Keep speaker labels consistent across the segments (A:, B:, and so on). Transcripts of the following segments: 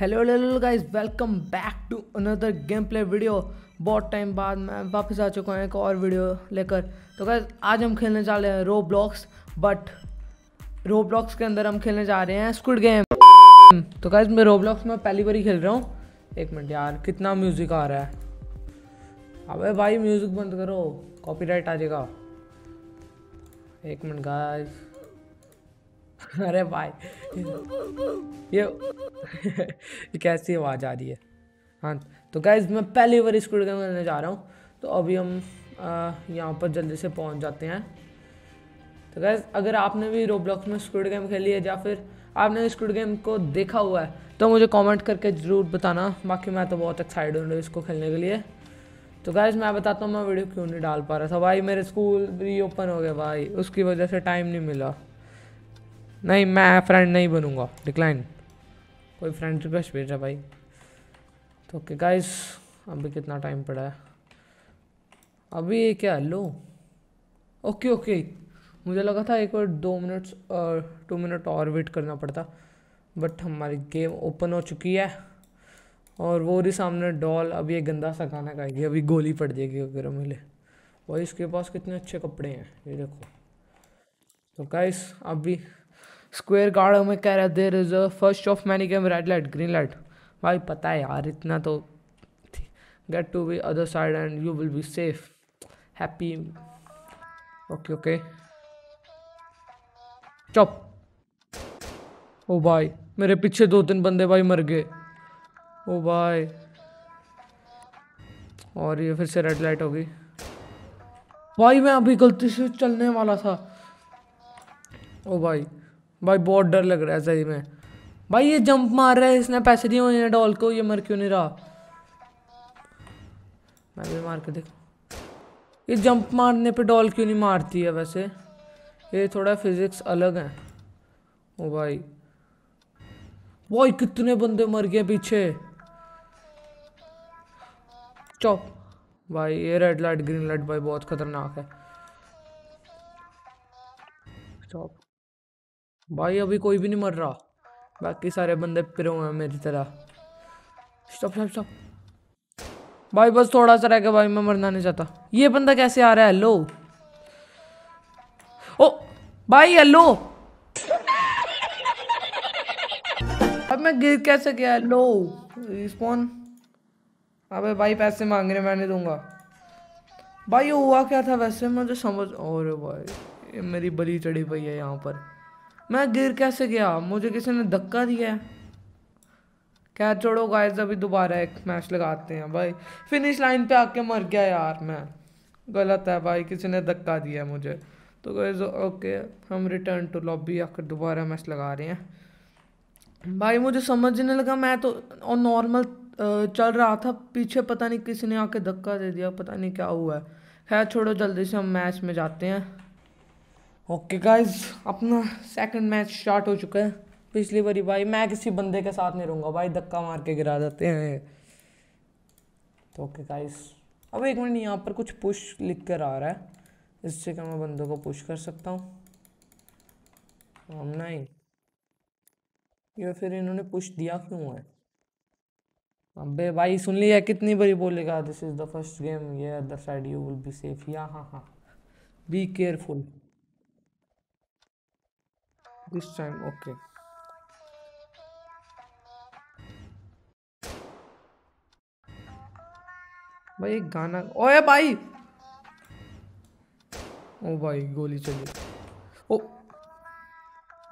A: Hello hello guys welcome back to another game play video बहुत time बाद मैं वापस आ चुका हूँ एक और वीडियो लेकर तो गाइस आज हम खेलने जा रहे हैं Roblox but Roblox के अंदर हम खेलने जा रहे हैं स्कूड गेम तो गाइस मैं रो ब्लॉक्स में पहली बार ही खेल रहा हूँ एक मिनट यार कितना म्यूज़िक आ रहा है अबे भाई म्यूज़िक बंद करो कॉपी आ जाएगा एक मिनट गाइज अरे भाई ये कैसी आवाज़ आ रही है हाँ तो गैस मैं पहली बार स्कूल गेम करने जा रहा हूँ तो अभी हम यहाँ पर जल्दी से पहुँच जाते हैं तो गैस अगर आपने भी रोब्लॉक्स में स्क्रूड गेम खेली है या फिर आपने स्क्रूड गेम को देखा हुआ है तो मुझे कमेंट करके ज़रूर बताना बाकी मैं तो बहुत एक्साइटेड हूँ इसको खेलने के लिए तो गैस मैं बताता हूँ मैं वीडियो क्यों नहीं डाल पा रहा था भाई मेरे स्कूल रीओपन हो गया भाई उसकी वजह से टाइम नहीं मिला नहीं मैं फ्रेंड नहीं बनूंगा डिक्लाइन कोई फ्रेंड रिक्वेस्ट भेज रहा भाई तो ओके गाइस अभी कितना टाइम पड़ा है अभी ये क्या लो ओके ओके मुझे लगा था एक बार दो मिनट्स और टू मिनट और वेट करना पड़ता बट हमारी गेम ओपन हो चुकी है और वो रही सामने डॉल अभी ये गंदा सा खाना खाएगी अभी गोली पड़ जाएगी अगर मिले वही इसके पास कितने अच्छे कपड़े हैं ये देखो तो गाइस अभी स्क्वेयर गार्ड में कह रहा है there is a first of many game red light green light भाई पता है यार इतना तो get to be other side and you will be safe happy okay okay चुप ओ भाई मेरे पीछे दो तीन बंदे भाई मर गए ओ भाई और ये फिर से रेड लाइट होगी भाई मैं अभी गलती से चलने वाला था ओ भाई भाई बहुत डर लग रहा है सही में भाई ये जंप मार रहा है इसने पैसे दिए हुए हैं डॉल को ये मर क्यों नहीं रहा मैं भी मार के देखो ये जंप मारने पे डॉल क्यों नहीं मारती है वैसे ये थोड़ा फिजिक्स अलग है ओ भाई भाई कितने बंदे मर गए पीछे चौप भाई ये रेड लाइट ग्रीन लाइट भाई बहुत खतरनाक है चौप भाई अभी कोई भी नहीं मर रहा बाकी सारे बंदे पिरो हैं मेरी तरह स्टॉप स्टॉप स्टॉप भाई बस थोड़ा सा रह गया भाई मैं मरना नहीं चाहता ये बंदा कैसे आ रहा है हेलो ओ भाई हेलो अब मैं गिर कैसे गया हेलो रिस्पॉन अबे भाई पैसे मांग रहे मैं नहीं दूंगा भाई हुआ क्या था वैसे मुझे समझ और भाई मेरी बली चढ़ी पई है यहाँ पर मैं गिर कैसे गया मुझे किसी ने धक्का दिया है क्या छोड़ो गाइस अभी दोबारा एक मैच लगाते हैं भाई फिनिश लाइन पे आके मर गया यार मैं गलत है भाई किसी ने धक्का दिया मुझे तो गाइस ओके हम रिटर्न टू लॉबी आकर दोबारा मैच लगा रहे हैं भाई मुझे समझ नहीं लगा मैं तो और नॉर्मल चल रहा था पीछे पता नहीं किसी ने आके धक्का दे दिया पता नहीं क्या हुआ है खैर छोड़ो जल्दी से हम मैच में जाते हैं ओके गाइज अपना सेकंड मैच स्टार्ट हो चुका है पिछली बारी भाई मैं किसी बंदे के साथ नहीं रहूँगा भाई धक्का मार के गिरा देते हैं तो ओके गाइज अब एक मिनट यहाँ पर कुछ पुश लिख कर आ रहा है इससे क्या मैं बंदों को पुश कर सकता हूँ um, नहीं या फिर इन्होंने पुश दिया क्यों है अबे भाई सुन लिया कितनी बड़ी बोलेगा this is the first game ये other side you will be safe या हाँ हाँ be careful this time okay भाई एक गाना ओए भाई ओ भाई गोली चली ओ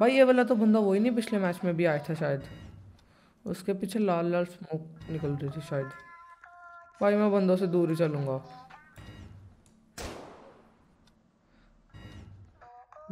A: भाई ये वाला तो बंदा वही नहीं पिछले मैच में भी आया था शायद उसके पीछे लाल लाल स्मोक निकल रही थी शायद भाई मैं बंदों से दूर ही चलूँगा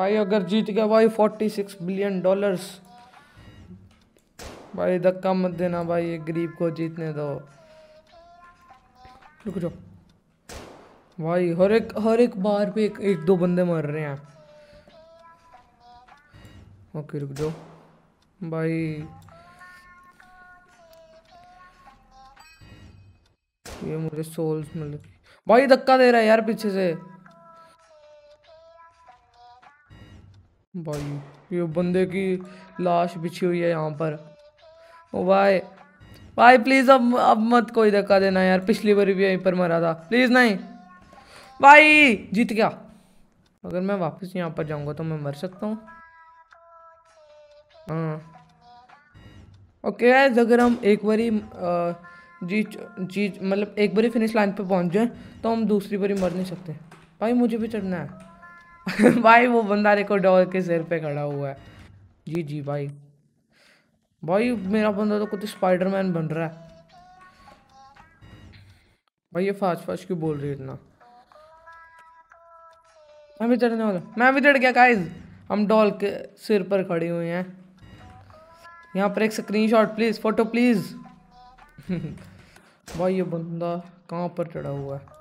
A: भाई अगर जीत गया भाई फोर्टी सिक्स बिलियन डॉलर्स भाई धक्का मत देना भाई ये गरीब को जीतने दो रुक जाओ भाई हर एक हर एक बार पे एक, एक दो बंदे मर रहे हैं ओके रुक जाओ भाई ये मुझे सोल्स मिल भाई धक्का दे रहा है यार पीछे से भाई ये बंदे की लाश बिछी हुई है यहाँ पर ओ भाई भाई प्लीज़ अब अब मत कोई धक्का देना यार पिछली बार भी यहीं पर मरा था प्लीज़ नहीं भाई जीत गया अगर मैं वापस यहाँ पर जाऊँगा तो मैं मर सकता हूँ हाँ ओके अगर हम एक बारी जी जी मतलब एक बारी फिनिश लाइन पे पहुँच जाए तो हम दूसरी बारी मर नहीं सकते भाई मुझे भी चढ़ना है भाई वो बंदा देखो डॉल के सिर पे खड़ा हुआ है जी जी भाई भाई मेरा बंदा तो कुछ स्पाइडरमैन बन रहा है भाई ये फास्ट फास्ट क्यों बोल रही है इतना मैं भी चढ़ने वाला मैं भी चढ़ गया गाइस हम डॉल के सिर पर खड़े हुए हैं यहाँ पर एक स्क्रीनशॉट प्लीज़ फोटो प्लीज़ भाई ये बंदा कहाँ पर चढ़ा हुआ है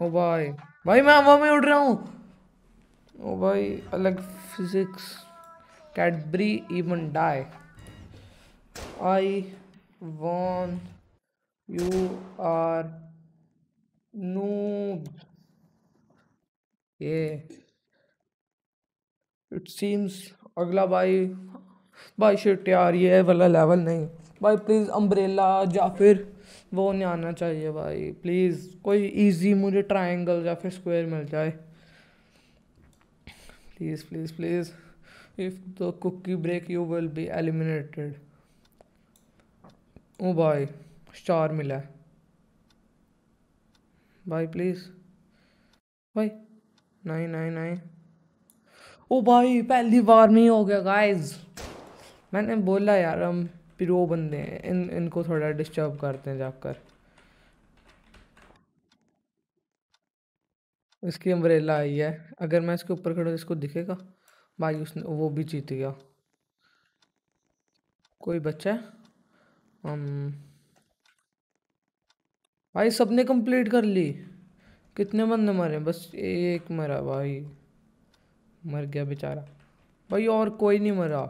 A: ओ भाई भाई मैं हवा में उड़ रहा हूँ ओ भाई अलग physics Cadbury even die I won you are नू ये इट सीम्स अगला भाई भाई शिट यार ये वाला लेवल नहीं भाई प्लीज़ अम्ब्रेला या फिर वो नहीं आना चाहिए भाई प्लीज़ कोई इजी मुझे ट्रायंगल या फिर स्क्वायर मिल जाए please please please if the cookie break you will be eliminated ओ भाई स्टार मिला भाई प्लीज़ भाई नहीं नहीं नहीं ओ भाई पहली बार में ही हो गया गाइस मैंने बोला यार हम प्रो बंदे हैं इन इनको थोड़ा डिस्टर्ब करते हैं जाकर इसकी अम्ब्रेला आई है अगर मैं इसके ऊपर खड़ा तो इसको दिखेगा भाई उसने वो भी जीत गया कोई बच्चा हम भाई सबने कंप्लीट कर ली कितने बंदे मरे बस एक मरा भाई मर गया बेचारा भाई और कोई नहीं मरा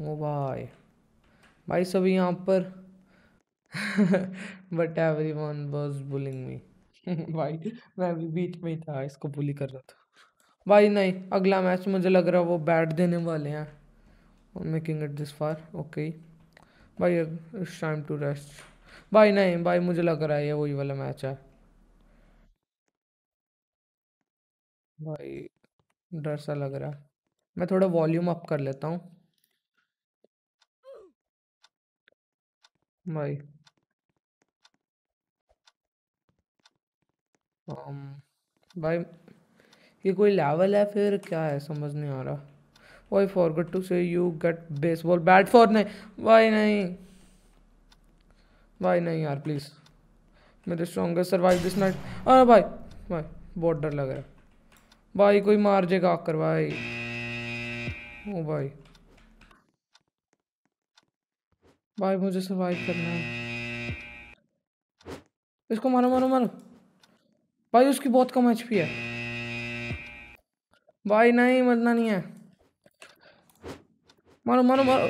A: वो भाई भाई सब यहाँ पर but everyone was bullying me भाई मैं भी बीच में ही था इसको बुली कर रहा था भाई नहीं अगला मैच मुझे लग रहा है वो बैट देने वाले हैं making it this far okay भाई इट्स टाइम टू रेस्ट भाई नहीं भाई मुझे लग रहा है ये वही वाला मैच है भाई डर सा लग रहा है मैं थोड़ा वॉल्यूम अप कर लेता हूँ भाई um, भाई ये कोई लेवल है फिर क्या है समझ नहीं आ रहा why forget to say you get baseball bat for नहीं भाई नहीं भाई नहीं यार प्लीज़ मेरे स्ट्रॉन्गेस्ट सर्वाइव दिस नाइट अरे भाई भाई बहुत डर लग रहा है भाई कोई मार जाएगा आकर भाई ओ भाई भाई मुझे सर्वाइव करना है इसको मारो मारो मारो भाई उसकी बहुत कम एच है भाई नहीं मरना नहीं है मारो मारो मारो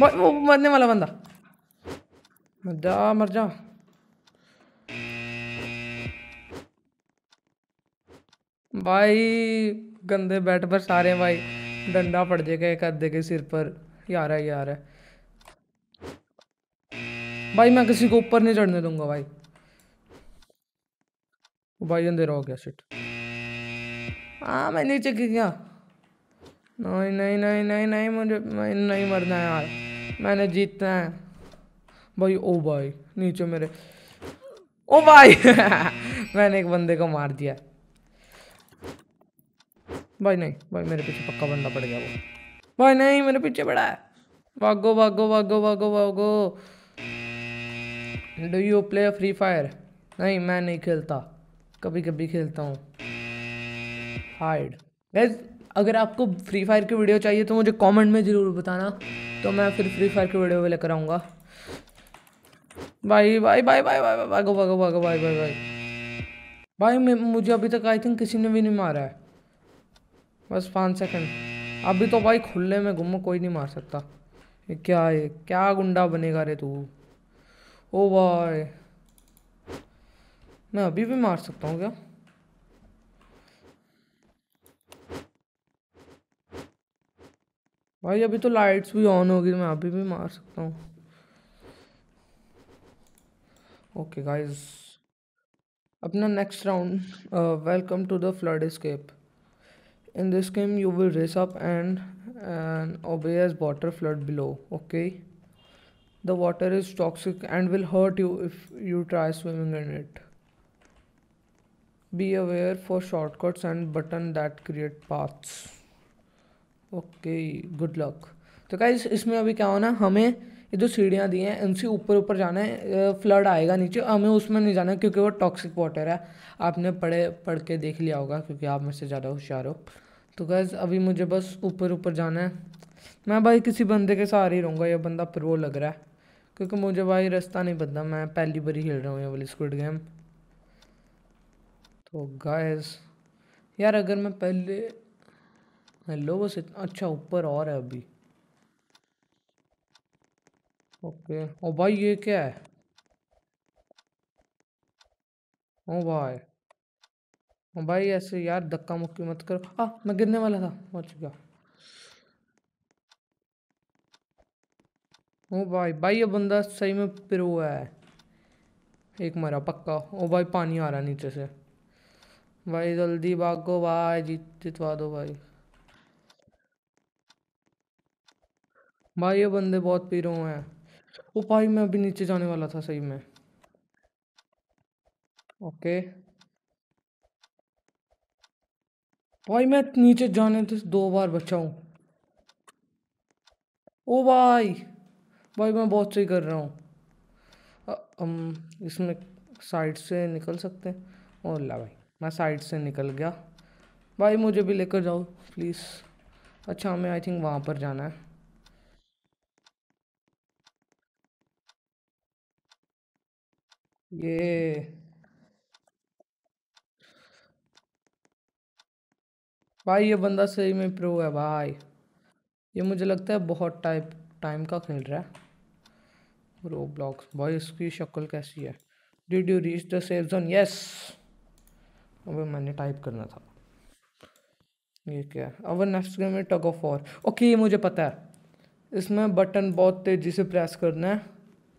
A: भाई वो मरने वाला बंदा मर जा मर जा भाई गंदे बैट पर सारे भाई डंडा पड़ जाएगा एक अद्धे के सिर पर यार है यार है भाई मैं किसी को ऊपर नहीं चढ़ने दूंगा भाई भाई अंधेरा हो गया शिट हाँ मैं नीचे गिर गया नहीं नहीं नहीं नहीं नहीं मुझे मैं नहीं मरना है यार मैंने जीतना है भाई ओ भाई नीचे मेरे ओ भाई मैंने एक बंदे को मार दिया भाई नहीं भाई मेरे पीछे पक्का बंदा पड़ गया वो भाई नहीं मेरे पीछे पड़ा है भागो भागो भागो भागो भागो do you play Free Fire नहीं मैं नहीं खेलता कभी कभी खेलता हूँ हार्ड गैस अगर आपको फ्री फायर की वीडियो चाहिए तो मुझे कमेंट में ज़रूर बताना तो मैं फिर फ्री फायर की वीडियो लेकर आऊँगा भाई भाई भाई भाई भाई भागो भागो भागो भाई भाई भाई भाई मुझे अभी तक आई थिंक किसी ने भी नहीं मारा है बस पाँच सेकंड अभी तो भाई खुले में घूमो कोई नहीं मार सकता क्या है क्या गुंडा बनेगा रे तू ओ वाय मैं अभी भी मार सकता हूँ क्या भाई अभी तो लाइट्स भी ऑन होगी मैं अभी भी मार सकता हूँ ओके गाइस अपना next round welcome to the flood in this game you will race up and and obey as water flood below okay The water is toxic and will hurt you if you try swimming in it. Be aware for shortcuts and button that create paths. Okay good luck तो क्या इसमें अभी क्या होना हमें ये जो सीढ़ियाँ दी हैं इनसे ऊपर ऊपर जाना है फ्लड आएगा नीचे हमें उसमें नहीं जाना क्योंकि वो टॉक्सिक वाटर है आपने पढ़े पढ़ के देख लिया होगा क्योंकि आप मुझसे ज़्यादा होशियार हो तो गैस अभी मुझे बस ऊपर ऊपर जाना है मैं भाई किसी बंदे के सहारे ही रहूँगा यह बंदा प्रो लग रहा है क्योंकि मुझे भाई रास्ता नहीं पता मैं पहली बार खेल रहा हूँ ये वाली स्क्विड गेम तो गाइस यार अगर मैं पहले हेलो बस अच्छा ऊपर और है अभी ओके ओ भाई ये क्या है ओ भाई ओ भाई ऐसे यार धक्का मुक्की मत करो आ मैं गिरने वाला था पहुँच गया ओ भाई भाई ये बंदा सही में प्रो है एक मरा पक्का ओ भाई पानी आ रहा नीचे से भाई जल्दी भागो भाई जीत जितवा दो भाई भाई ये बंदे बहुत पीरो हैं ओ भाई मैं अभी नीचे जाने वाला था सही में ओके भाई मैं नीचे जाने तो दो बार बचा हूं ओ भाई भाई मैं बहुत सही कर रहा हूँ हम इसमें साइड से निकल सकते हैं और ला भाई मैं साइड से निकल गया भाई मुझे भी लेकर जाओ प्लीज़ अच्छा हमें आई थिंक वहाँ पर जाना है ये भाई ये बंदा सही में प्रो है भाई ये मुझे लगता है बहुत टाइप टाइम का खेल रहा है रोब्लॉक्स भाई इसकी शक्ल कैसी है did you reach the safe zone yes अब मैंने टाइप करना था ये क्या है नेक्स्ट गेम में टग ऑफ वॉर ओके ये मुझे पता है इसमें बटन बहुत तेज़ी से प्रेस करना है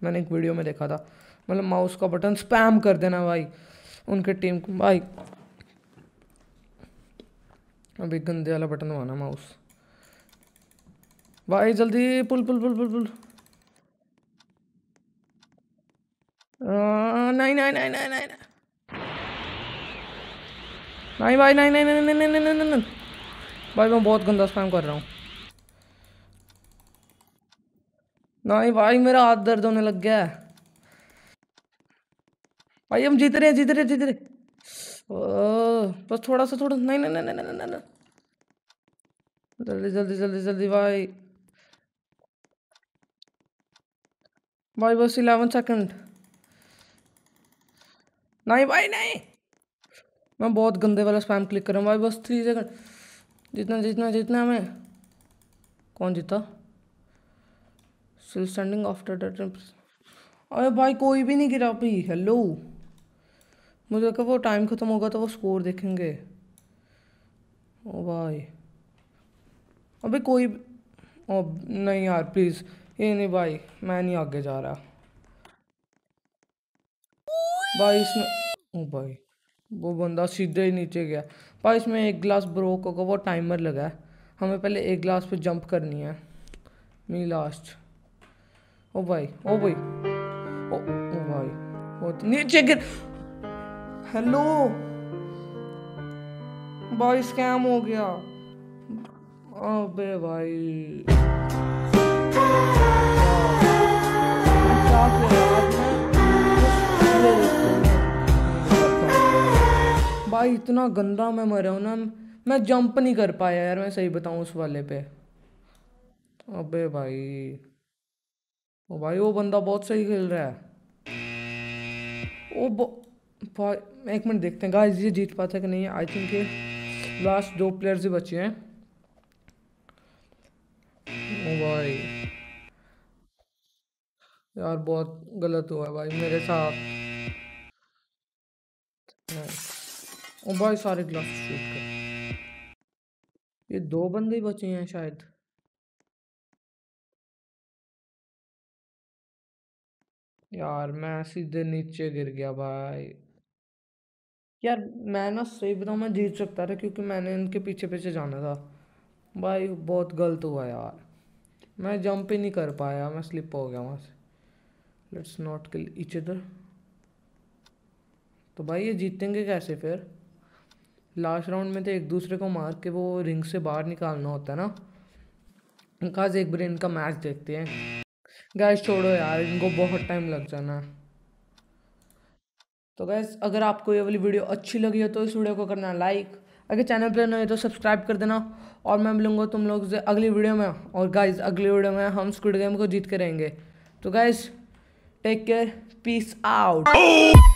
A: मैंने एक वीडियो में देखा था मतलब माउस का बटन स्पैम कर देना भाई उनके टीम को भाई अभी गंदे वाला बटन हुआ ना माउस भाई जल्दी पुल पुल पुल पुल पुल नहीं भाई नहीं नहीं नहीं नहीं नहीं नहीं नहीं भाई मैं बहुत गंदा स्पैम कर रहा हूँ नहीं भाई मेरा हाथ दर्द होने लग गया है भाई हम जीत रहे हैं जीत रहे जीत रहे बस थोड़ा सा थोड़ा नहीं नहीं नहीं नहीं नहीं नहीं जल्दी जल्दी जल्दी जल्दी भाई भाई बस इलेवन सेकंड नहीं भाई नहीं मैं बहुत गंदे वाला स्पैम क्लिक कर रहा हूँ भाई बस थ्री सेकंड जितना जितना जितना हमें कौन जीता स्टिल स्टैंडिंग आफ्टर दैट अरे भाई कोई भी नहीं गिरा भाई हेलो मुझे लगा वो टाइम ख़त्म होगा तो वो स्कोर देखेंगे ओ भाई अबे कोई ओ नहीं यार प्लीज़ ये नहीं भाई मैं नहीं आगे जा रहा भाई इसमें ओ भाई वो बंदा सीधे ही नीचे गया भाई इसमें एक गिलास ब्रोक होगा वो टाइमर लगा है हमें पहले एक गिलास पे जंप करनी है मी लास्ट ओ भाई ओ भाई ओ, ओ भाई ओ तो नीचे गिर हेलो भाई स्कैम हो गया अबे भाई क्या भाई इतना गंदा मैं मर रहा हूँ ना मैं जंप नहीं कर पाया यार मैं सही बताऊँ उस वाले पे अबे भाई ओ भाई वो बंदा बहुत सही खेल रहा है ओ भाई एक मिनट देखते हैं गाइस ये जीत पाता कि नहीं आई थिंक ये लास्ट दो प्लेयर्स ही बचे हैं ओ भाई यार बहुत गलत हुआ भाई मेरे साथ और भाई सारे ग्लास शूट कर ये दो बंदे ही बचे हैं शायद यार मैं सीधे नीचे गिर गया भाई यार मैं ना सही बताऊँ मैं जीत सकता था क्योंकि मैंने इनके पीछे पीछे जाना था भाई बहुत गलत हुआ यार मैं जंप ही नहीं कर पाया मैं स्लिप हो गया वहाँ से let's not kill each other तो भाई ये जीतेंगे कैसे फिर लास्ट राउंड में तो एक दूसरे को मार के वो रिंग से बाहर निकालना होता है ना उनका एक बार इनका मैच देखते हैं गैस छोड़ो यार इनको बहुत टाइम लग जाना है तो गैस अगर आपको ये वाली वीडियो अच्छी लगी हो तो इस वीडियो को करना लाइक अगर चैनल पर नए तो सब्सक्राइब कर देना और मैं मिलूंगा तुम लोग से अगली वीडियो में और गाइज अगली वीडियो में हम स्क्विड गेम को जीत के रहेंगे तो guys take care peace out